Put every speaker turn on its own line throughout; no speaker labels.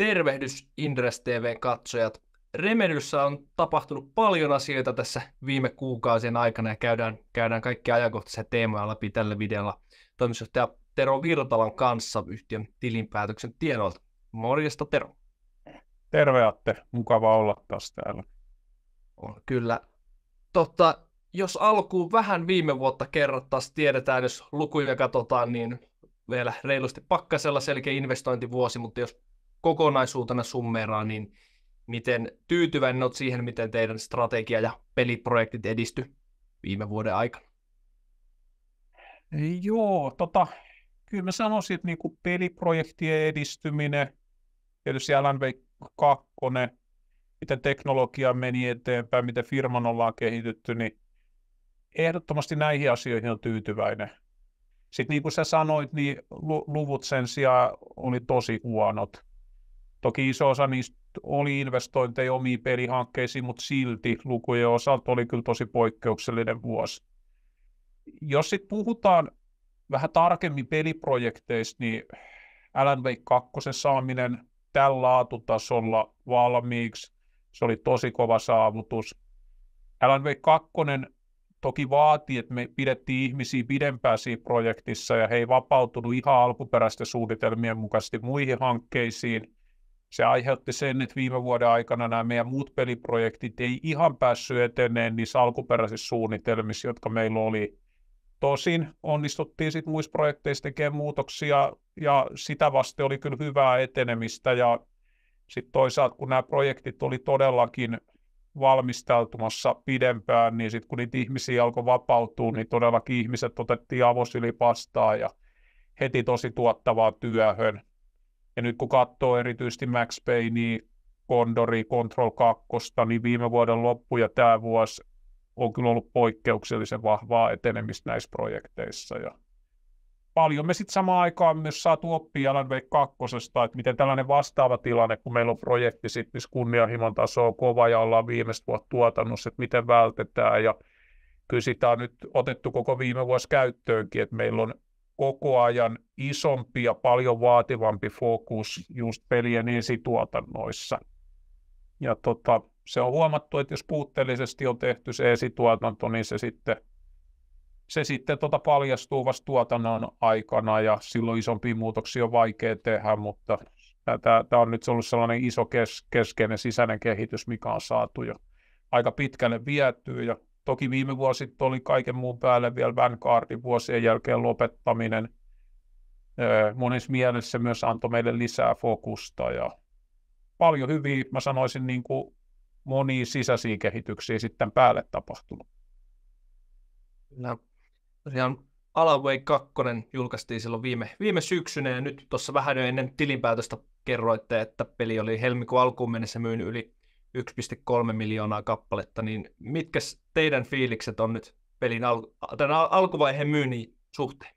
Tervehdys Indres tv katsojat. Remedyssä on tapahtunut paljon asioita tässä viime kuukausien aikana ja käydään, käydään kaikki ajankohtaisia teemoja läpi tällä videolla toimitusjohtaja Tero Virtalan kanssa yhtiön tilinpäätöksen tienoilta. Morjesta Tero. Terve Atte, mukava olla taas täällä. On kyllä. Totta, jos alkuun vähän viime vuotta kerrattaisiin, tiedetään, jos lukuja katsotaan, niin vielä reilusti pakkasella selkeä investointivuosi, mutta jos kokonaisuutena summeeraa, niin miten tyytyväinen olet siihen, miten teidän strategia ja peliprojektit edisty viime vuoden aikana?
Joo, tota, kyllä mä sanoisin, että niinku peliprojektien edistyminen, tietysti Alan 2, miten teknologia meni eteenpäin, miten firman ollaan kehitytty, niin ehdottomasti näihin asioihin on tyytyväinen. Sitten niin kuin sä sanoit, niin luvut sen sijaan oli tosi huonot. Toki iso osa niistä oli investointeja omiin pelihankkeisiin, mutta silti lukujen osalta oli kyllä tosi poikkeuksellinen vuosi. Jos sitten puhutaan vähän tarkemmin peliprojekteista, niin Alan Wake 2 saaminen tällä laatutasolla valmiiksi, se oli tosi kova saavutus. Alan Wake 2 toki vaatii, että me pidettiin ihmisiä pidempään siinä projektissa ja he ei vapautunut ihan alkuperäisten suunnitelmien mukaisesti muihin hankkeisiin – se aiheutti sen, että viime vuoden aikana nämä meidän muut peliprojektit ei ihan päässyt eteneen niissä alkuperäisissä suunnitelmissa, jotka meillä oli. Tosin onnistuttiin sitten muissa projekteissa tekemään muutoksia ja sitä vasten oli kyllä hyvää etenemistä ja sitten toisaalta kun nämä projektit oli todellakin valmistautumassa pidempään, niin sitten kun niitä ihmisiä alkoi vapautua, niin todellakin ihmiset otettiin avosylipastaa ja heti tosi tuottavaa työhön. Ja nyt kun katsoo erityisesti Max Payne, Condori, Control 2, niin viime vuoden loppu ja tämä vuosi on kyllä ollut poikkeuksellisen vahvaa etenemistä näissä projekteissa. Ja paljon me sitten samaan aikaan myös saatu oppia Alan Wake 2, että miten tällainen vastaava tilanne, kun meillä on projekti sitten, missä kunnianhimon taso on kova ja ollaan viimeistä vuotta tuotannossa, että miten vältetään ja kyllä sitä on nyt otettu koko viime vuosi käyttöönkin, että meillä on koko ajan isompi ja paljon vaativampi fokus just pelien esituotannoissa. Ja tota, se on huomattu, että jos puutteellisesti on tehty se esituotanto, niin se sitten, se sitten tota paljastuu vasta tuotannon aikana ja silloin isompia muutoksia on vaikea tehdä, mutta tämä on nyt ollut sellainen iso kes, keskeinen sisäinen kehitys, mikä on saatu jo aika pitkälle vietyä ja Toki viime vuosi oli kaiken muun päälle vielä Vanguardin vuosien jälkeen lopettaminen. Öö, monessa mielessä myös antoi meille lisää fokusta ja paljon hyviä, mä sanoisin, niin kuin monia sisäisiä kehityksiä sitten päälle tapahtunut.
Kyllä. No, tosiaan Alan Wake 2 julkaistiin silloin viime, viime syksynä ja nyt tuossa vähän jo ennen tilinpäätöstä kerroitte, että peli oli helmikuun alkuun mennessä myynyt yli 1,3 miljoonaa kappaletta, niin mitkä teidän fiilikset on nyt pelin al- tämän al- alkuvaiheen myynnin suhteen?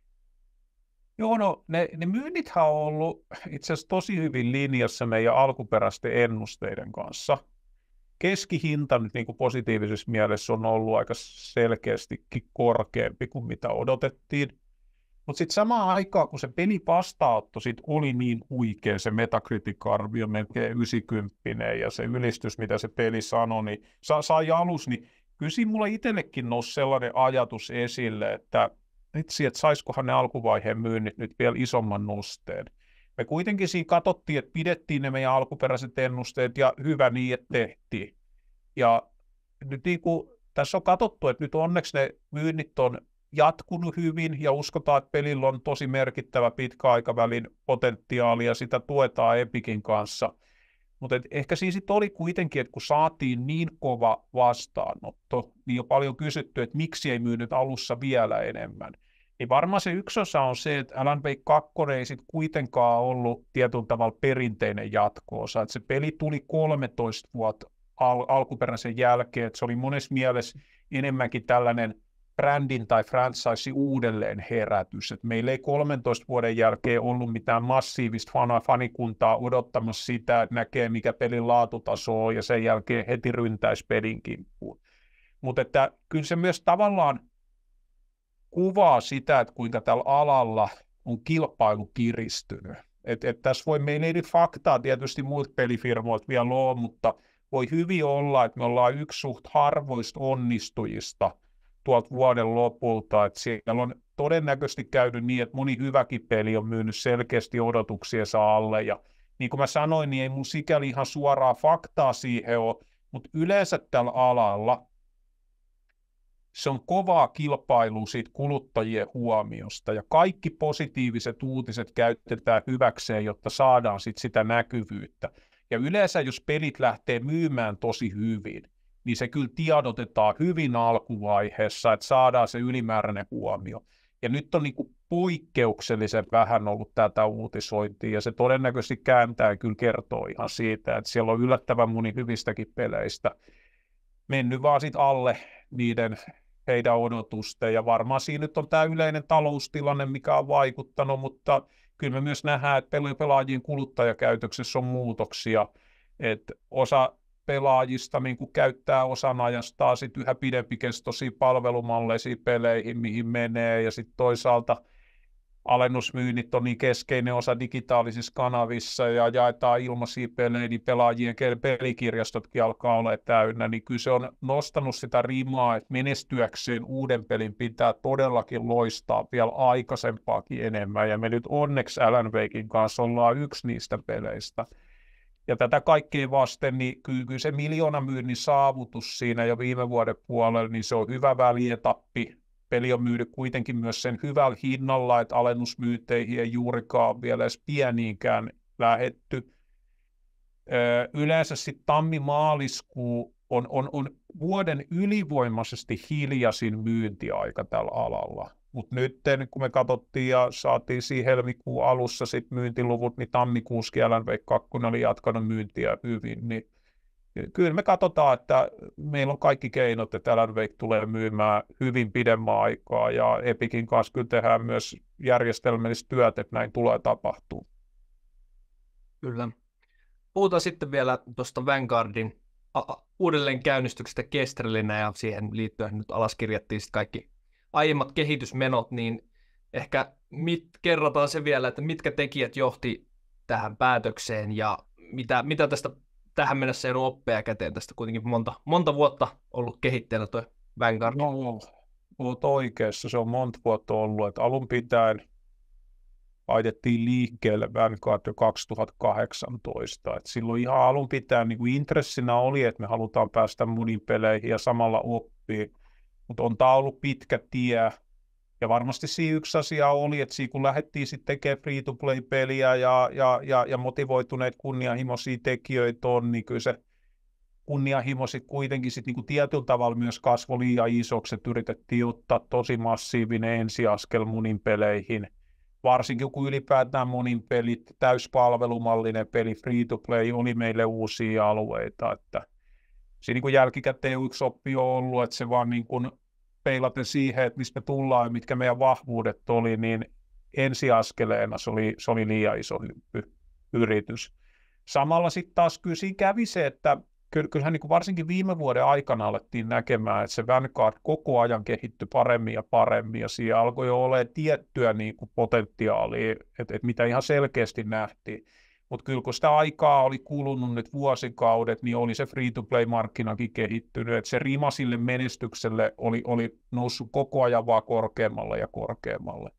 Joo, no ne, ne myynnithän on ollut itse asiassa tosi hyvin linjassa meidän alkuperäisten ennusteiden kanssa. Keskihinta nyt niin kuin positiivisessa mielessä on ollut aika selkeästikin korkeampi kuin mitä odotettiin. Mutta sitten samaan aikaan, kun se peli vastaanotto sit oli niin huikea, se metakritikarvio melkein 90 ja se ylistys, mitä se peli sanoi, niin sa- sai alus, niin kyllä siinä mulla itsellekin nousi sellainen ajatus esille, että itse, että saisikohan ne alkuvaiheen myynnit nyt vielä isomman nosteen. Me kuitenkin siinä katsottiin, että pidettiin ne meidän alkuperäiset ennusteet ja hyvä niin, että tehtiin. Ja nyt niin kuin tässä on katsottu, että nyt onneksi ne myynnit on jatkunut hyvin ja uskotaan, että pelillä on tosi merkittävä pitkäaikavälin potentiaali ja sitä tuetaan Epikin kanssa. Mutta ehkä siinä sitten oli kuitenkin, että kun saatiin niin kova vastaanotto, niin jo paljon kysytty, että miksi ei myynyt alussa vielä enemmän. Niin varmaan se yksi osa on se, että Alan Wake 2 ei sitten kuitenkaan ollut tietyllä tavalla perinteinen jatkoosa. Että se peli tuli 13 vuotta al- alkuperäisen jälkeen, että se oli monessa mielessä enemmänkin tällainen brändin tai franchise uudelleen herätys. Et meillä ei 13 vuoden jälkeen ollut mitään massiivista fana, fanikuntaa odottamassa sitä, että näkee mikä pelin laatutaso on ja sen jälkeen heti ryntäisi pelin kimppuun. Mutta kyllä se myös tavallaan kuvaa sitä, että kuinka tällä alalla on kilpailu kiristynyt. Et, et tässä voi, meillä eri faktaa tietysti muut pelifirmoilta vielä ole, mutta voi hyvin olla, että me ollaan yksi suht harvoista onnistujista – tuolta vuoden lopulta, että siellä on todennäköisesti käynyt niin, että moni hyväkin peli on myynyt selkeästi odotuksiensa alle, ja niin kuin mä sanoin, niin ei mun sikäli ihan suoraa faktaa siihen ole, mutta yleensä tällä alalla se on kovaa kilpailua siitä kuluttajien huomiosta, ja kaikki positiiviset uutiset käytetään hyväkseen, jotta saadaan sit sitä näkyvyyttä. Ja yleensä, jos pelit lähtee myymään tosi hyvin, niin se kyllä tiedotetaan hyvin alkuvaiheessa, että saadaan se ylimääräinen huomio. Ja nyt on niin kuin poikkeuksellisen vähän ollut tätä uutisointia, ja se todennäköisesti kääntää kyllä kertoo ihan siitä, että siellä on yllättävän moni hyvistäkin peleistä mennyt vaan sit alle niiden heidän odotusten, ja varmaan siinä nyt on tämä yleinen taloustilanne, mikä on vaikuttanut, mutta kyllä me myös nähdään, että pelaajien kuluttajakäytöksessä on muutoksia, että osa pelaajista niin kuin käyttää osana ja sit yhä pidempikestoisia palvelumalleisiin peleihin, mihin menee, ja sitten toisaalta alennusmyynnit on niin keskeinen osa digitaalisissa kanavissa ja jaetaan ilmaisia pelejä, niin pelaajien pelikirjastotkin alkaa olla täynnä, niin kyllä se on nostanut sitä rimaa, että menestyäkseen uuden pelin pitää todellakin loistaa vielä aikaisempaakin enemmän, ja me nyt onneksi Alan Wakein kanssa ollaan yksi niistä peleistä, ja tätä kaikkea vasten, niin kyllä, se miljoona myynnin saavutus siinä jo viime vuoden puolella, niin se on hyvä välietappi. Peli on myynyt kuitenkin myös sen hyvällä hinnalla, että alennusmyynteihin ei juurikaan vielä edes pieniinkään lähetty. yleensä sitten tammi-maaliskuu on, on, on vuoden ylivoimaisesti hiljaisin myyntiaika tällä alalla. Mutta nyt kun me katsottiin ja saatiin siinä helmikuun alussa sit myyntiluvut, niin tammikuussa LNV2 oli jatkanut myyntiä hyvin, niin kyllä me katsotaan, että meillä on kaikki keinot, että LNV tulee myymään hyvin pidemmän aikaa ja Epikin kanssa kyllä tehdään myös järjestelmällistä
työtä, että näin tulee tapahtuu. Kyllä. Puhutaan sitten vielä tuosta Vanguardin uudelleen käynnistyksestä Kestrelinä ja siihen liittyen nyt alaskirjattiin kaikki aiemmat kehitysmenot, niin ehkä mit, kerrotaan se vielä, että mitkä tekijät johti tähän päätökseen ja mitä, mitä tästä tähän mennessä ei ollut oppeja käteen. Tästä kuitenkin monta, monta vuotta ollut kehittäjänä tuo Vanguard. No, olet oikeassa. Se on monta vuotta ollut. Että alun pitäen
laitettiin liikkeelle Vanguard jo 2018. Et silloin ihan alun pitäen niin kuin intressinä oli, että me halutaan päästä munin peleihin ja samalla oppii mutta on tämä ollut pitkä tie. Ja varmasti siinä yksi asia oli, että siinä kun lähdettiin sitten tekemään free-to-play-peliä ja, ja, ja, ja motivoituneet kunnianhimoisia tekijöitä on, niin kyllä se kunnianhimo sitten kuitenkin sit niinku tietyllä tavalla myös kasvoi liian isoksi, että yritettiin ottaa tosi massiivinen ensiaskel monin peleihin, varsinkin kun ylipäätään monin pelit, täyspalvelumallinen peli, free to play, oli meille uusia alueita, että siinä niin kuin jälkikäteen yksi oppi on ollut, että se vaan niin kuin peilaten siihen, että mistä tullaan ja mitkä meidän vahvuudet oli, niin ensiaskeleena se oli, se oli liian iso hyppy, yritys. Samalla sitten taas kyllä siinä kävi se, että kyllähän niin kuin varsinkin viime vuoden aikana alettiin näkemään, että se Vanguard koko ajan kehittyi paremmin ja paremmin, ja siinä alkoi jo olemaan tiettyä niin kuin potentiaalia, että, että mitä ihan selkeästi nähtiin. Mutta kyllä kun sitä aikaa oli kulunut nyt vuosikaudet, niin oli se free-to-play-markkinakin kehittynyt. Et se rima sille menestykselle oli, oli noussut koko ajan vaan korkeammalle ja korkeammalle.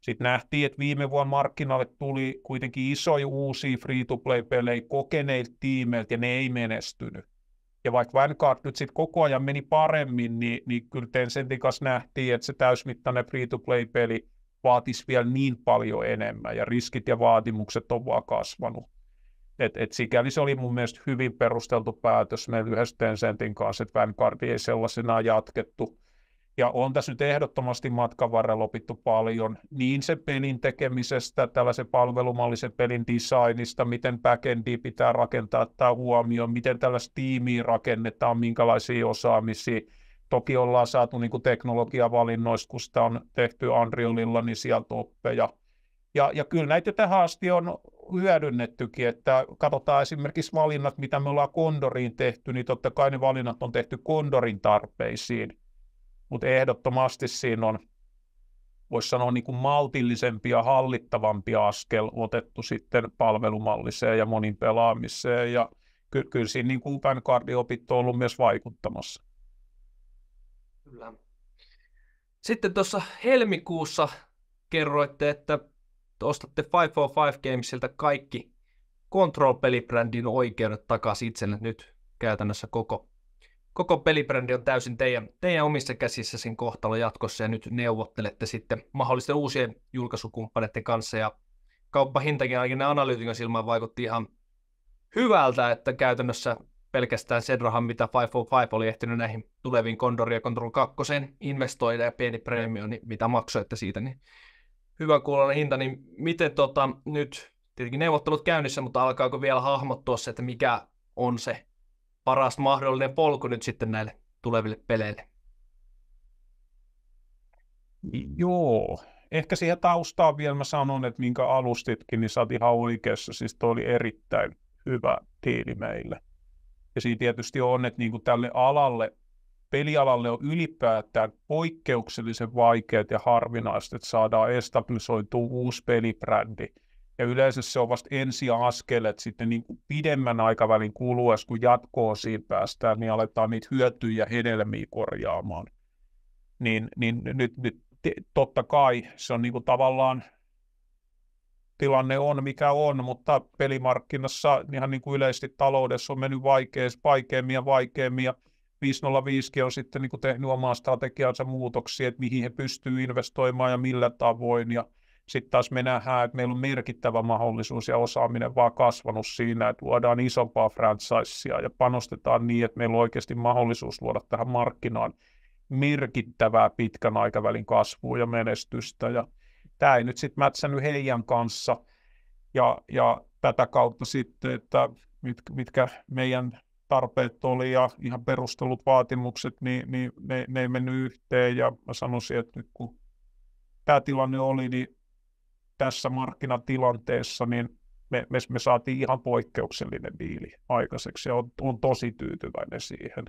Sitten nähtiin, että viime vuonna markkinalle tuli kuitenkin isoja uusia free-to-play-pelejä kokeneilta tiimeiltä, ja ne ei menestynyt. Ja vaikka Vanguard nyt sitten koko ajan meni paremmin, niin, niin kyllä Tencentin kanssa nähtiin, että se täysmittainen free-to-play-peli – vaatisi vielä niin paljon enemmän, ja riskit ja vaatimukset on vaan kasvanut. Et, et sikäli se oli mun mielestä hyvin perusteltu päätös meillä yhdessä Tencentin kanssa, että Vanguardia ei sellaisena jatkettu. Ja on tässä nyt ehdottomasti matkan varrella opittu paljon niin se pelin tekemisestä, tällaisen palvelumallisen pelin designista, miten backendia pitää rakentaa tämä huomioon, miten tällaista tiimiä rakennetaan, minkälaisia osaamisia, toki ollaan saatu niin teknologiavalinnoista, kun sitä on tehty Unrealilla, niin sieltä oppeja. Ja, ja kyllä näitä tähän asti on hyödynnettykin, että katsotaan esimerkiksi valinnat, mitä me ollaan Kondoriin tehty, niin totta kai ne valinnat on tehty Kondorin tarpeisiin, mutta ehdottomasti siinä on, voisi sanoa, niin kuin maltillisempi ja hallittavampi askel otettu sitten palvelumalliseen ja monin pelaamiseen, ja ky- kyllä siinä niin kuin on ollut myös vaikuttamassa.
Kyllä. Sitten tuossa helmikuussa kerroitte, että ostatte 545 Gamesilta kaikki Control-pelibrändin oikeudet takaisin itselle nyt käytännössä koko, koko pelibrändi on täysin teidän, teidän omissa käsissä sen kohtalo jatkossa ja nyt neuvottelette sitten mahdollisten uusien julkaisukumppaneiden kanssa ja kauppahintakin ainakin analyytikon silmään vaikutti ihan hyvältä, että käytännössä pelkästään sen rahan, mitä 505 oli ehtinyt näihin tuleviin Condor ja Control 2 investoida ja pieni preemio, niin mitä maksoitte siitä, niin hyvä kuulonen hinta, niin miten tota, nyt tietenkin neuvottelut käynnissä, mutta alkaako vielä hahmottua se, että mikä on se paras mahdollinen polku nyt sitten näille tuleville peleille?
Joo, ehkä siihen taustaan vielä mä sanon, että minkä alustitkin, niin sä oot ihan oikeassa. Siis toi oli erittäin hyvä tiili meille. Ja siinä tietysti on, että niin kuin tälle alalle, pelialalle on ylipäätään poikkeuksellisen vaikeat ja harvinaiset, että saadaan estabilisoitua uusi pelibrändi. Ja yleensä se on vasta ensiaskelet sitten niin kuin pidemmän aikavälin kuluessa, kun jatkoa siinä päästään, niin aletaan niitä hyötyjä hedelmiä korjaamaan. Niin, niin nyt, nyt totta kai se on niin kuin tavallaan tilanne on mikä on, mutta pelimarkkinassa ihan niin kuin yleisesti taloudessa on mennyt vaikeus, vaikeammin ja vaikeammin ja 505 on sitten niin kuin tehnyt omaa strategiansa muutoksia, että mihin he pystyvät investoimaan ja millä tavoin ja sitten taas me nähdään, että meillä on merkittävä mahdollisuus ja osaaminen vaan kasvanut siinä, että luodaan isompaa franchisea ja panostetaan niin, että meillä on oikeasti mahdollisuus luoda tähän markkinaan merkittävää pitkän aikavälin kasvua ja menestystä ja tämä ei nyt sitten mätsännyt heidän kanssa. Ja, ja tätä kautta sitten, että mit, mitkä meidän tarpeet oli ja ihan perustelut, vaatimukset, niin, niin ne, ne ei mennyt yhteen. Ja mä sanoisin, että nyt kun tämä tilanne oli, niin tässä markkinatilanteessa, niin me, me, me saatiin ihan poikkeuksellinen diili aikaiseksi ja on, on tosi tyytyväinen siihen.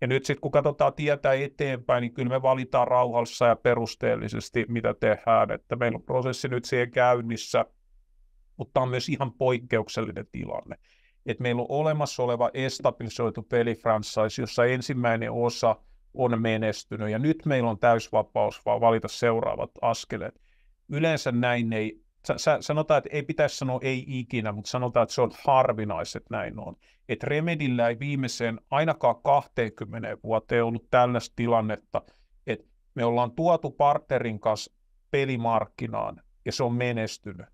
Ja nyt sitten kun katsotaan tietää eteenpäin, niin kyllä me valitaan rauhassa ja perusteellisesti, mitä tehdään. Että meillä on prosessi nyt siihen käynnissä, mutta tämä on myös ihan poikkeuksellinen tilanne. Että meillä on olemassa oleva estabilisoitu pelifranchise, jossa ensimmäinen osa on menestynyt ja nyt meillä on täysvapaus vaan valita seuraavat askeleet. Yleensä näin ei sä, sanotaan, että ei pitäisi sanoa ei ikinä, mutta sanotaan, että se on harvinaiset näin on. Että Remedillä ei viimeiseen ainakaan 20 vuoteen ollut tällaista tilannetta, että me ollaan tuotu partnerin kanssa pelimarkkinaan ja se on menestynyt.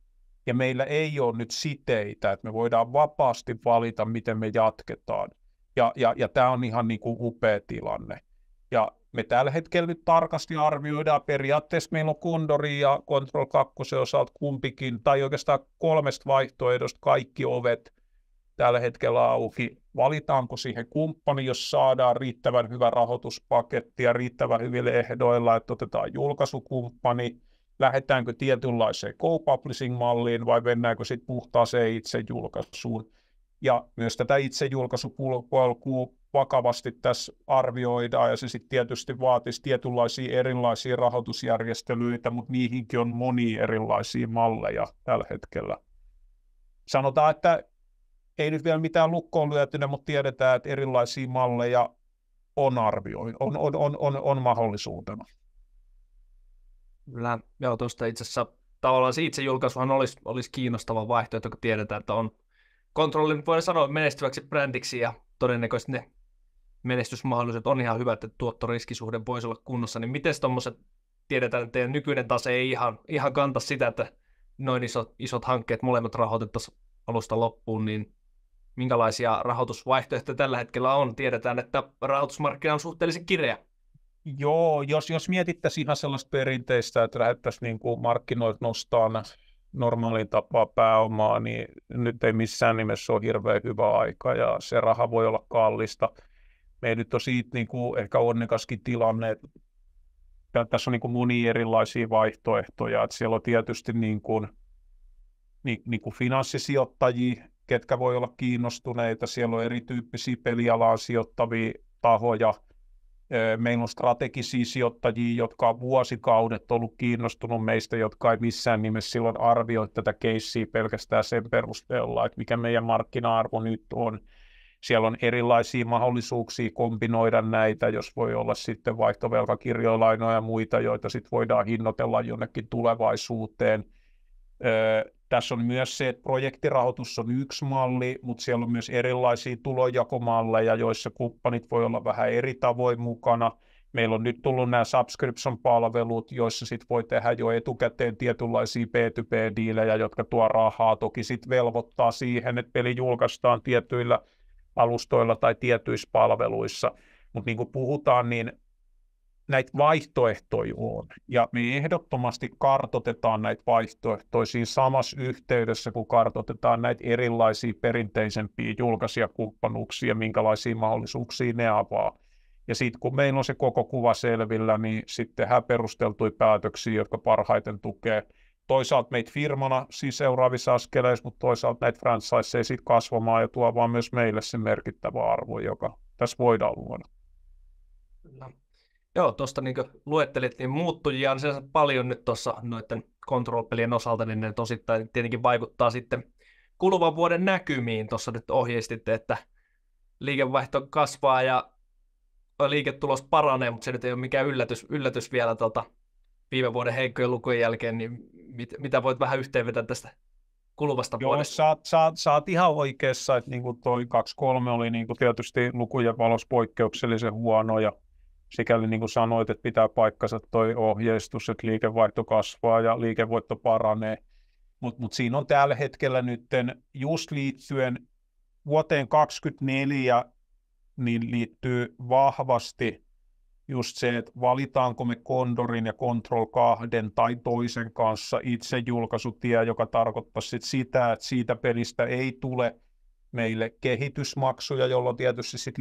Ja meillä ei ole nyt siteitä, että me voidaan vapaasti valita, miten me jatketaan. Ja, ja, ja tämä on ihan niin kuin upea tilanne. Ja me tällä hetkellä nyt tarkasti arvioidaan, periaatteessa meillä on Condori ja Control 2 osalta kumpikin, tai oikeastaan kolmesta vaihtoehdosta kaikki ovet tällä hetkellä auki. Valitaanko siihen kumppani, jos saadaan riittävän hyvä rahoituspaketti ja riittävän hyvillä ehdoilla, että otetaan julkaisukumppani, lähdetäänkö tietynlaiseen co-publishing-malliin vai mennäänkö sitten puhtaaseen itse julkaisuun. Ja myös tätä itse julkaisupolkua vakavasti tässä arvioidaan ja se sitten tietysti vaatisi tietynlaisia erilaisia rahoitusjärjestelyitä, mutta niihinkin on moni erilaisia malleja tällä hetkellä. Sanotaan, että ei nyt vielä mitään lukkoon lyötynä, mutta tiedetään, että erilaisia malleja on arvioin, on, on, on, on, on mahdollisuutena.
Kyllä, joo, tuosta itse asiassa tavallaan se itse julkaisuhan olisi, olisi kiinnostava vaihtoehto, kun tiedetään, että on kontrollin voidaan sanoa menestyväksi brändiksi ja todennäköisesti ne menestysmahdollisuudet on ihan hyvä, että tuottoriskisuhde voisi olla kunnossa, niin miten tuommoiset, tiedetään, että teidän nykyinen tase ei ihan, ihan kanta sitä, että noin isot, isot hankkeet molemmat rahoitettaisiin alusta loppuun, niin minkälaisia rahoitusvaihtoehtoja tällä hetkellä on? Tiedetään, että rahoitusmarkkina on suhteellisen kireä.
Joo, jos, jos mietittäisiin ihan sellaista perinteistä, että lähdettäisiin niin kuin markkinoilta nostamaan normaaliin tapaa pääomaa, niin nyt ei missään nimessä ole hirveän hyvä aika ja se raha voi olla kallista me nyt ole siitä niin kuin ehkä onnekaskin tilanne, että tässä on niin kuin monia erilaisia vaihtoehtoja, että siellä on tietysti niin kuin, niin, niin kuin finanssisijoittajia, ketkä voi olla kiinnostuneita, siellä on erityyppisiä pelialaan sijoittavia tahoja, meillä on strategisia sijoittajia, jotka on vuosikaudet ollut kiinnostunut meistä, jotka ei missään nimessä silloin arvioi tätä keissiä pelkästään sen perusteella, että mikä meidän markkina-arvo nyt on – siellä on erilaisia mahdollisuuksia kombinoida näitä, jos voi olla sitten vaihtovelkakirjolainoja ja muita, joita sitten voidaan hinnoitella jonnekin tulevaisuuteen. Öö, tässä on myös se, että projektirahoitus on yksi malli, mutta siellä on myös erilaisia tulojakomalleja, joissa kumppanit voi olla vähän eri tavoin mukana. Meillä on nyt tullut nämä subscription-palvelut, joissa sit voi tehdä jo etukäteen tietynlaisia P2P-diilejä, jotka tuo rahaa. Toki sitten velvoittaa siihen, että peli julkaistaan tietyillä alustoilla tai tietyissä palveluissa. Mutta niin kuin puhutaan, niin näitä vaihtoehtoja on. Ja me ehdottomasti kartotetaan näitä vaihtoehtoja siinä samassa yhteydessä, kun kartotetaan näitä erilaisia perinteisempiä julkaisia kumppanuuksia, minkälaisia mahdollisuuksia ne avaa. Ja sitten kun meillä on se koko kuva selvillä, niin sitten tehdään perusteltuja päätöksiä, jotka parhaiten tukee – toisaalta meitä firmana siis seuraavissa askeleissa, mutta toisaalta näitä franchiseja sitten kasvamaan ja tuo vaan myös meille se merkittävä arvo, joka tässä voidaan luoda.
Kyllä. No. Joo, tuosta niin kuin luettelit, niin muuttujia on siis paljon nyt tuossa noiden control osalta, niin ne tosittain tietenkin vaikuttaa sitten kuluvan vuoden näkymiin. Tuossa nyt ohjeistitte, että liikevaihto kasvaa ja liiketulos paranee, mutta se nyt ei ole mikään yllätys, yllätys vielä tuolta viime vuoden heikkojen lukujen jälkeen, niin mit, mitä voit vähän yhteenvetää tästä kuluvasta Joo, vuodesta?
Sä, sä, sä oot ihan oikeassa, että niin kuin toi 2-3 oli niin kuin tietysti lukujen valossa poikkeuksellisen huono ja sikäli niin kuin sanoit, että pitää paikkansa toi ohjeistus, että liikevaihto kasvaa ja liikevoitto paranee. Mutta mut siinä on tällä hetkellä nyt just liittyen vuoteen 2024, niin liittyy vahvasti just se, että valitaanko me Condorin ja Control 2 tai toisen kanssa itse julkaisutie, joka tarkoittaa sit sitä, että siitä pelistä ei tule meille kehitysmaksuja, jolloin tietysti sit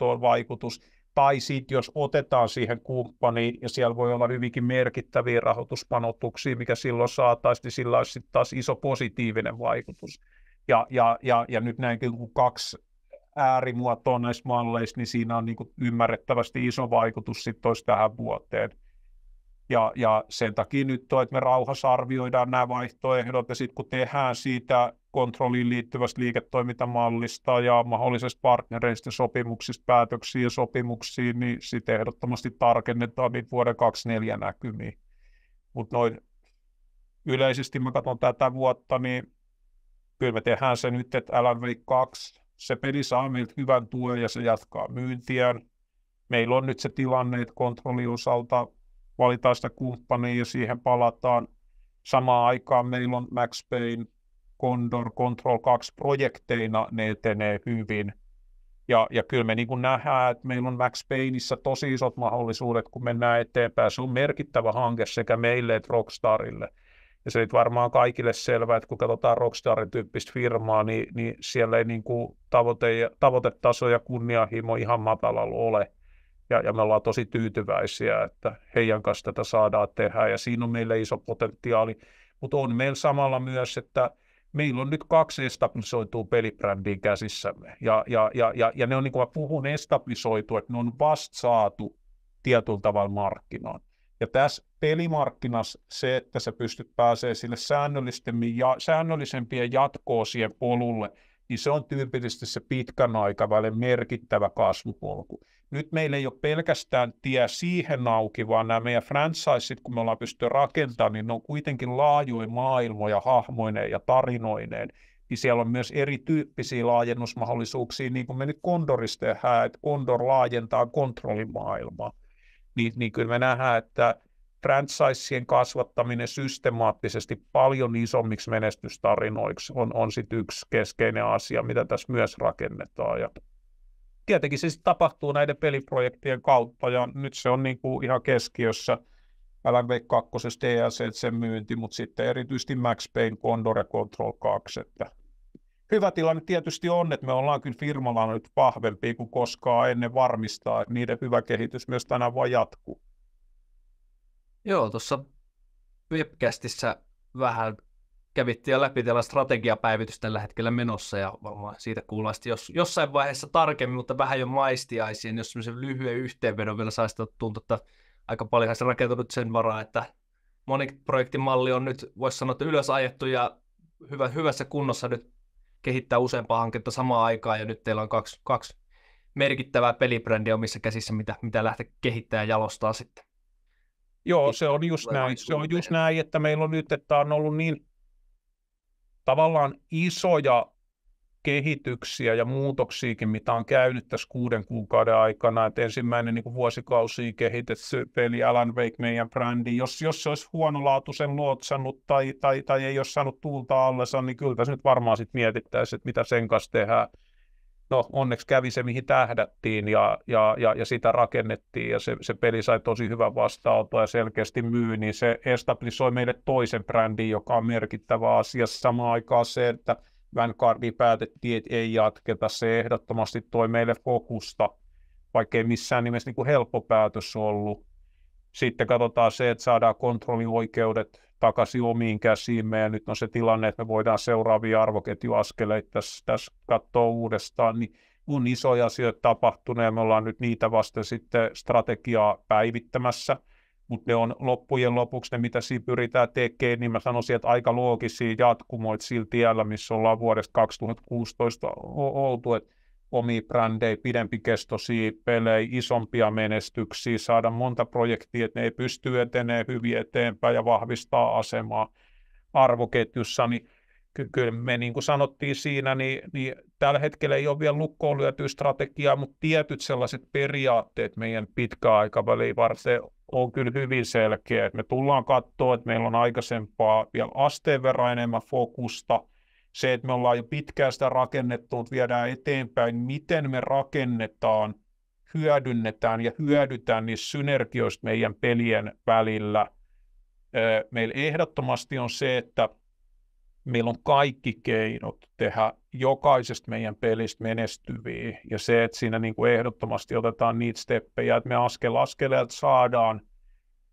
on vaikutus, tai sitten jos otetaan siihen kumppaniin, ja siellä voi olla hyvinkin merkittäviä rahoituspanotuksia, mikä silloin saataisiin, niin sillä olisi taas iso positiivinen vaikutus. Ja, ja, ja, ja nyt näinkin, kaksi äärimuotoon näissä malleissa, niin siinä on niin kuin ymmärrettävästi iso vaikutus sitten tähän vuoteen. Ja, ja sen takia nyt on, että me rauhassa arvioidaan nämä vaihtoehdot, ja sitten kun tehdään siitä kontrolliin liittyvästä liiketoimintamallista ja mahdollisesta partnereista sopimuksista päätöksiä ja sopimuksiin, niin sitten ehdottomasti tarkennetaan niitä vuoden 2024 näkymiä. Mutta noin yleisesti mä katson tätä vuotta, niin kyllä me tehdään se nyt, että LNV 2 se peli saa meiltä hyvän tuen ja se jatkaa myyntiään. Meillä on nyt se tilanne, että kontrollin osalta valitaan sitä kumppania ja siihen palataan. Samaan aikaan meillä on Max Payne, Condor, Control 2 projekteina, ne etenee hyvin. Ja, ja kyllä me niin kuin nähdään, että meillä on Max Payneissa tosi isot mahdollisuudet, kun mennään eteenpäin. Se on merkittävä hanke sekä meille että Rockstarille – ja se nyt varmaan kaikille selvää, että kun katsotaan Rockstarin tyyppistä firmaa, niin, niin siellä ei niin kuin tavoite, tavoitetaso ja kunnianhimo ihan matalalla ole. Ja, ja me ollaan tosi tyytyväisiä, että heidän kanssa tätä saadaan tehdä ja siinä on meille iso potentiaali. Mutta on meillä samalla myös, että meillä on nyt kaksi establisoitua pelibrändiä käsissämme. Ja, ja, ja, ja, ja ne on, niin kuin mä puhun, estabilisoitu, että ne on vasta saatu tietyllä tavalla markkinaan. Ja tässä pelimarkkinassa se, että sä pystyt pääsemään sille ja, säännöllisempien jatkoosien polulle, niin se on tyypillisesti se pitkän aikavälin merkittävä kasvupolku. Nyt meillä ei ole pelkästään tie siihen auki, vaan nämä meidän franchiseit, kun me ollaan pystynyt rakentamaan, niin ne on kuitenkin laajoja maailmoja hahmoineen ja tarinoineen. Niin siellä on myös erityyppisiä laajennusmahdollisuuksia, niin kuin me nyt Kondorista tehdään, että Kondor laajentaa kontrollimaailmaa niin, niin kyllä me nähdään, että franchiseien kasvattaminen systemaattisesti paljon isommiksi menestystarinoiksi on, on sitten yksi keskeinen asia, mitä tässä myös rakennetaan. Ja tietenkin se sit tapahtuu näiden peliprojektien kautta, ja nyt se on niin kuin ihan keskiössä LMV2, DLC, sen myynti, mutta sitten erityisesti Max Payne, Condor ja Control 2, että hyvä tilanne tietysti on, että me ollaan kyllä firmalla nyt vahvempi kuin koskaan ennen varmistaa, että niiden hyvä kehitys myös tänään voi jatkuu.
Joo, tuossa webcastissa vähän kävitti ja läpi tällä strategiapäivitys tällä hetkellä menossa ja varmaan siitä kuullaan jos, jossain vaiheessa tarkemmin, mutta vähän jo maistiaisiin, jos semmoisen lyhyen yhteenvedon vielä saisi tuota tuntua, että aika paljon se rakentunut sen varaa, että moni projektimalli on nyt, voisi sanoa, että ylös ajettu ja hyvä, hyvässä kunnossa nyt kehittää useampaa hanketta samaan aikaan, ja nyt teillä on kaksi, kaksi merkittävää pelibrändiä omissa käsissä, mitä, mitä lähtee kehittämään ja jalostaa sitten.
Joo, se on just näin. Se on just näin, että meillä on nyt, että on ollut niin tavallaan isoja kehityksiä ja muutoksiakin, mitä on käynyt tässä kuuden kuukauden aikana, että ensimmäinen niin vuosikausi kehitetty peli Alan Wake meidän brändi, jos, jos se olisi huonolaatuisen luotsannut tai, tai, tai ei olisi saanut tuulta allensa, niin kyllä tässä nyt varmaan sitten mietittäisiin, että mitä sen kanssa tehdään. No onneksi kävi se, mihin tähdättiin ja, ja, ja, ja sitä rakennettiin ja se, se peli sai tosi hyvän vastaanoton ja selkeästi myy, niin se establisoi meille toisen brändin, joka on merkittävä asia. Samaan aikaan se, että Van päätettiin, että ei jatketa. Se ehdottomasti toi meille fokusta, vaikkei missään nimessä niin kuin helppo päätös ollut. Sitten katsotaan se, että saadaan kontrollioikeudet takaisin omiin käsiimme, ja nyt on se tilanne, että me voidaan seuraavia arvoketjuaskeleita tässä, tässä katsoa uudestaan, niin on isoja asioita tapahtuneet, ja me ollaan nyt niitä vasten sitten strategiaa päivittämässä – mutta ne on loppujen lopuksi ne, mitä siinä pyritään tekemään, niin mä sanoisin, että aika loogisia jatkumoita sillä tiellä, missä ollaan vuodesta 2016 oltu, että omia brändejä, pidempikestoisia pelejä, isompia menestyksiä, saada monta projektia, että ne ei pysty etenemään hyvin eteenpäin ja vahvistaa asemaa arvoketjussa, niin ky- kyllä me niin kuin sanottiin siinä, niin, niin tällä hetkellä ei ole vielä lukkoon lyötyä strategiaa, mutta tietyt sellaiset periaatteet meidän pitkäaikaväliin varten on kyllä hyvin selkeä. Me tullaan katsoa, että meillä on aikaisempaa vielä asteen verran enemmän fokusta. Se, että me ollaan jo pitkään sitä rakennettu, mutta viedään eteenpäin, miten me rakennetaan, hyödynnetään ja hyödytään niissä synergioista meidän pelien välillä. Meillä ehdottomasti on se, että meillä on kaikki keinot tehdä jokaisesta meidän pelistä menestyviä. Ja se, että siinä niin kuin ehdottomasti otetaan niitä steppejä, että me askel askeleelta saadaan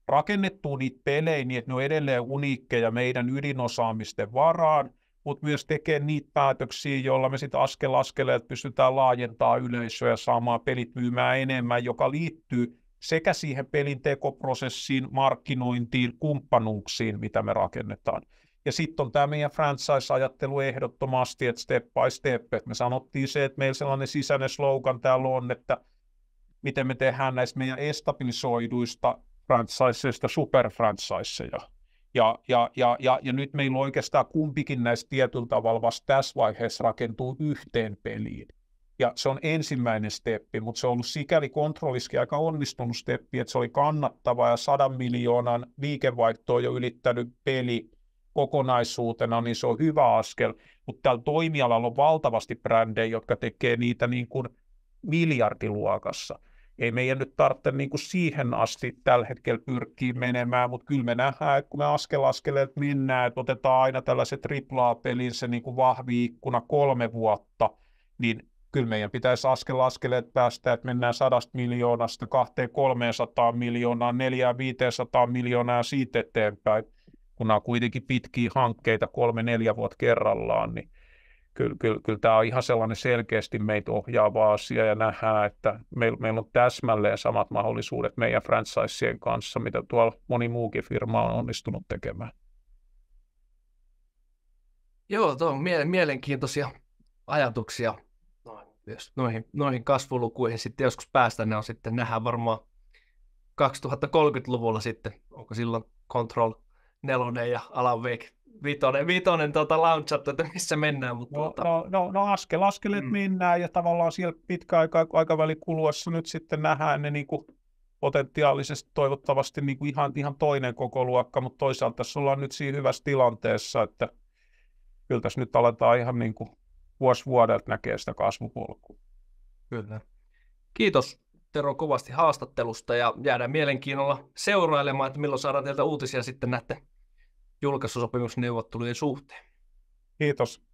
rakennettua niitä pelejä niin, että ne on edelleen uniikkeja meidän ydinosaamisten varaan, mutta myös tekee niitä päätöksiä, joilla me sitten askel askeleelta pystytään laajentamaan yleisöä ja saamaan pelit myymään enemmän, joka liittyy sekä siihen pelin tekoprosessiin, markkinointiin, kumppanuuksiin, mitä me rakennetaan. Ja sitten on tämä meidän franchise-ajattelu ehdottomasti, että step by step. Et me sanottiin se, että meillä sellainen sisäinen slogan täällä on, että miten me tehdään näistä meidän estabilisoiduista franchiseista superfranchiseja. Ja, ja, ja, ja, ja nyt meillä oikeastaan kumpikin näistä tietyllä tavalla vasta tässä vaiheessa rakentuu yhteen peliin. Ja se on ensimmäinen steppi, mutta se on ollut sikäli kontrolliski aika onnistunut steppi, että se oli kannattava ja sadan miljoonan liikevaihtoa jo ylittänyt peli, kokonaisuutena, niin se on hyvä askel, mutta tällä toimialalla on valtavasti brändejä, jotka tekee niitä niin kuin miljardiluokassa. Ei meidän nyt tarvitse niin kuin siihen asti tällä hetkellä pyrkiä menemään, mutta kyllä me nähdään, että kun me askel askeleet mennään, että otetaan aina tällaiset triplaa-pelin se niin kuin vahvi ikkuna kolme vuotta, niin kyllä meidän pitäisi askel askeleet päästä, että mennään sadasta miljoonasta kahteen sataan miljoonaan neljään miljoonaan ja siitä eteenpäin kun nämä on kuitenkin pitkiä hankkeita, kolme, neljä vuotta kerrallaan, niin kyllä, kyllä, kyllä tämä on ihan sellainen selkeästi meitä ohjaava asia ja nähdään, että meillä, meillä on täsmälleen samat mahdollisuudet meidän franchisien kanssa, mitä tuolla moni muukin firma on onnistunut tekemään.
Joo, tuo on mie- mielenkiintoisia ajatuksia jos noihin, noihin kasvulukuihin sitten joskus päästä, ne on sitten, nähdään varmaan 2030-luvulla sitten, onko silloin Control nelonen ja Alan Wake vitonen, vitonen tuota, launchat, että missä mennään. Mutta no,
tuota... no, no, no askel askeleet mm. mennään ja tavallaan siellä pitkä aika, aikaväli kuluessa nyt sitten nähdään ne niin kuin potentiaalisesti toivottavasti niin kuin ihan, ihan toinen koko luokka, mutta toisaalta tässä ollaan nyt siinä hyvässä tilanteessa, että kyllä tässä nyt aletaan ihan niin kuin vuosi vuodelta näkee sitä kasvupolkua.
Kyllä. Kiitos Tero kovasti haastattelusta ja jäädään mielenkiinnolla seurailemaan, että milloin saadaan teiltä uutisia sitten näette julkaisusopimusneuvottelujen suhteen. Kiitos.